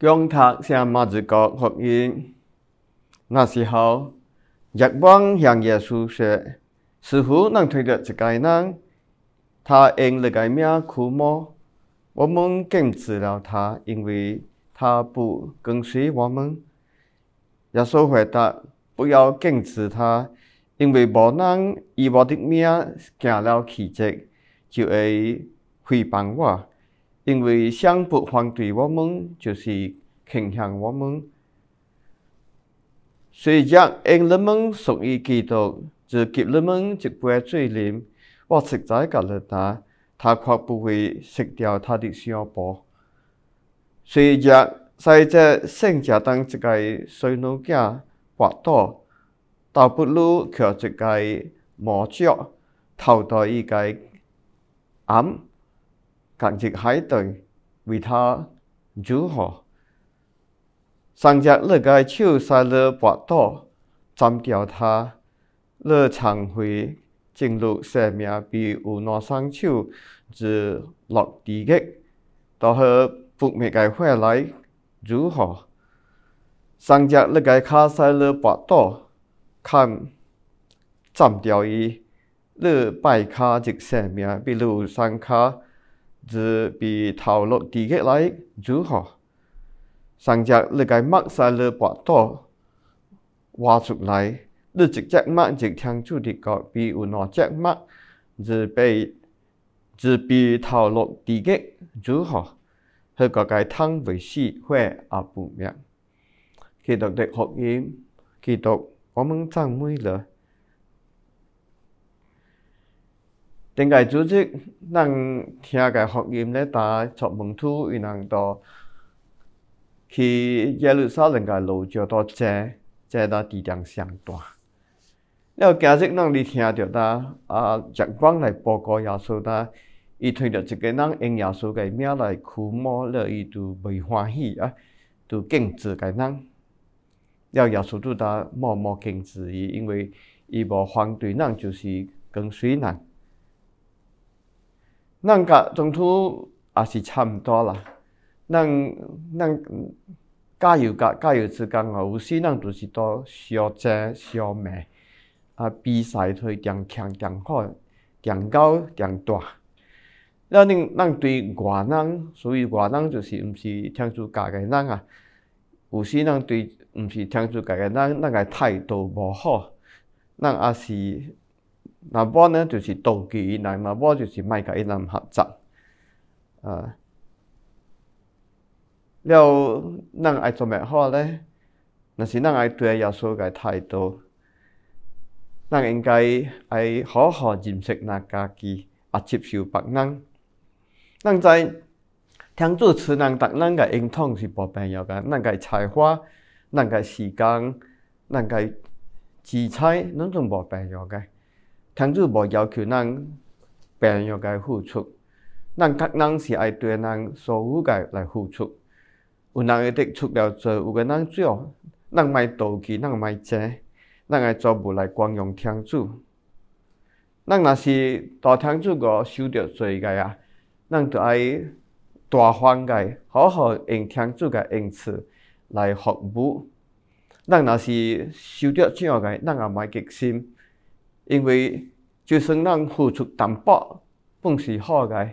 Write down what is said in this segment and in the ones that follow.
姜特向马自高福音。那时候，约邦向耶稣说，似乎能推着一个人。他因那个命苦么？我们禁止了他，因为他不跟随我们。”耶稣回答：“不要禁止他，因为无人以我的命行了奇迹，就会回谤我。”因为上不反对我们，就是倾向我们。虽然因人们属于基督，就给人们一杯罪啉，我实在觉得他，他却不会失掉他的小宝。随着在这圣家当这个水老家滑倒，倒不如靠这个魔脚，逃到一个暗。感觉海豚为他如何？双脚落来，手塞来拔刀，斩掉他。乐长会进入生命，比如两双手，自落地的，都去扑灭他火来如何？双脚落来，卡塞来拔刀，砍斩掉伊。乐摆卡入生命，比如双脚。只比讨论第一来如何？上只你个麦晒了把刀挖出来，你一只麦一听住的个比有哪只麦只比只比讨论第一如何？佢個個通為死會阿不明，基督的福音，基督我們讚美了。顶界组织，咱听界福音咧，打出门徒，然后到去耶路撒冷界路，就到坐坐到地量上大。了，今日咱咧听着呾啊，人官来报告耶稣呾，伊推着一个人因耶稣个名来驱魔勒，伊就未欢喜啊，就禁止个人。了，耶稣都呾默默禁止伊，因为伊无反对人，就是跟随人。咱甲中途也是差毋多啦，咱咱加油甲加油之间吼，有时咱就是多小争小骂，啊比赛可以强强强好，强高强大。咱恁咱对外人，所以外人就是毋是天主教嘅人啊，有时咱对毋是天主教嘅人，咱诶态度无好，咱也是。那无呢就是妒忌伊人，那波就是莫甲伊人合作，啊。了，咱爱做咩好咧？若是咱爱对耶稣个态度，咱应该爱好好认识咱家己，啊，接受别人。咱知天主赐咱逐人的恩宠是无必要个，咱个才华、咱个时间、咱个钱财，拢总无必要个。天主无要求咱朋友该付出，咱确咱是爱对咱所有个来付出。有哪会得出了多，有个咱少，咱卖妒忌，咱卖争，咱爱做无来光荣天主。咱若是大天主个受着罪个啊，咱就爱大方喜，好好用天主个恩赐来服务。咱若是受着怎样个，咱也卖急心。因为就算咱付出淡薄本是好个，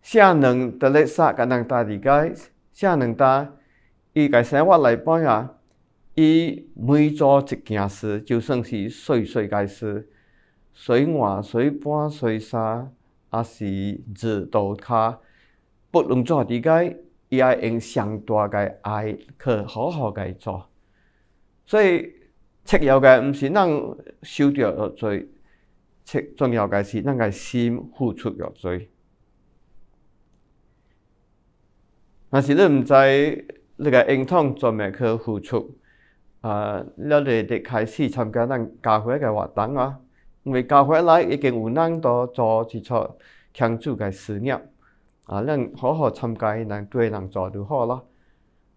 写两得力撒，简单理解，写两单，伊个生活来半下，伊每做一件事，就算是碎碎个事，碎碗碎盘碎沙，也是自度卡，不能做理解，也用上大个爱去好好个做，所以。重要嘅唔是咱收到多啲，七重要嘅是咱嘅心付出多啲。若是你毋知你嘅认同做咩去付出，啊，你嚟啲开始参加咱家会嘅活动啊，因为家会内已经有咱多做一撮庆祝嘅事业，啊，咱好好参加人对人做就好啦。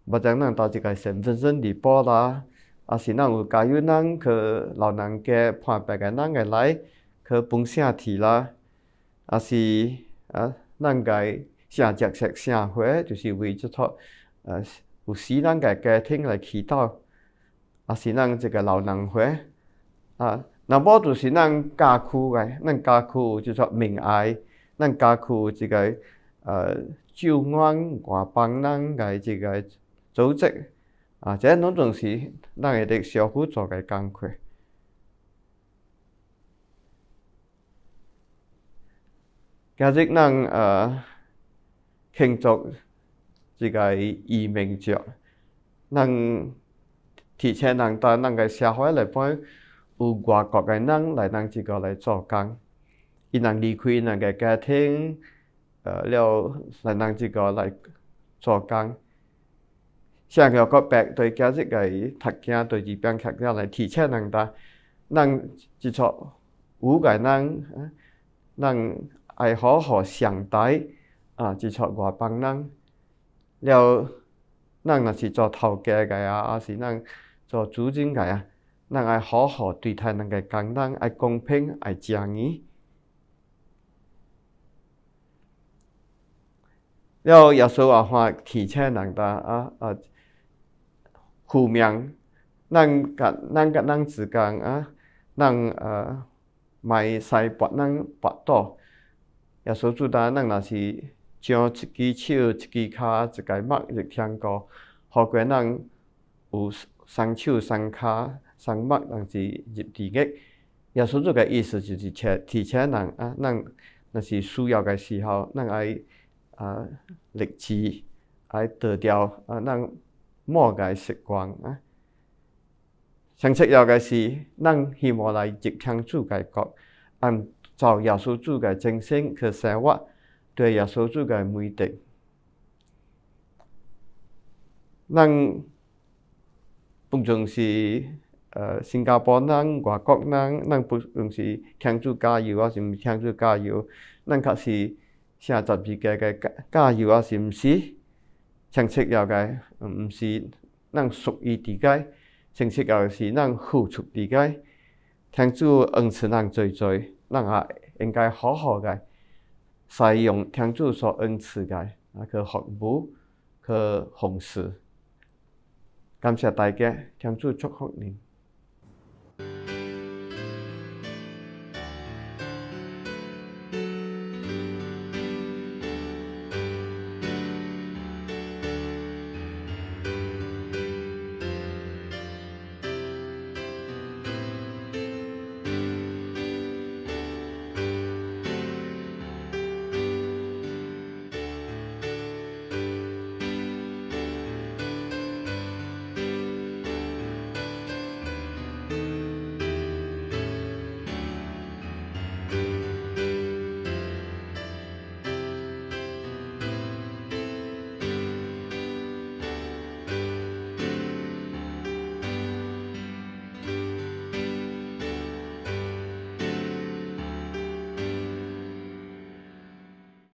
目将咱帶一个身份证嚟報啦。啊！是咱有加油，咱可老人家盼别个咱个来，可分啥去啦。啊是啊，咱个啥食石啥会，就是为这套呃，有时咱个家庭来祈祷。啊是咱这个老人会啊，那无就是咱家区个，咱家区就说民爱，咱家区这个呃，救安外邦人个这个组织。啊，这拢总是咱会伫相互做个工课。今日咱呃庆祝一个移民节，咱提前人到咱个社会内边有外国个人来咱即个来做工，伊人离开咱个家庭，呃了来咱即个来做工。像個個病對家即個讀經對治病讀經來提倡人家，人一撮有個人，人愛好好上帝啊，一撮外邦人，了人若是做頭家個啊，啊是人做主政個啊，人愛好好對待人個工人，愛公平，愛正義。了耶穌話話提倡人家啊啊〜苦命，咱甲咱甲咱之间啊，咱呃卖使跋人跋倒，耶稣主呾咱，若是像一支手一支脚，一个目入天国。何况咱有双手、双脚、双目，乃是入地狱？耶稣主个意思就是切提醒人啊，咱若是需要个时候，咱爱啊立志，爱得掉啊，咱。满街时光啊最重要的是咱希望来一天主改革按照耶稣主的精神去生活对耶稣主的问题咱不论是呃新加坡人外国人咱不用是天主教育啊，是毋天主教育咱较是写实而家诶教教育啊是毋是清晰了该唔是咱属于理解，清晰了是咱付出理解。天主恩赐咱最多，咱也应该好好个使用天主所恩赐个，去服务，去奉事。感谢大家，天主祝福您。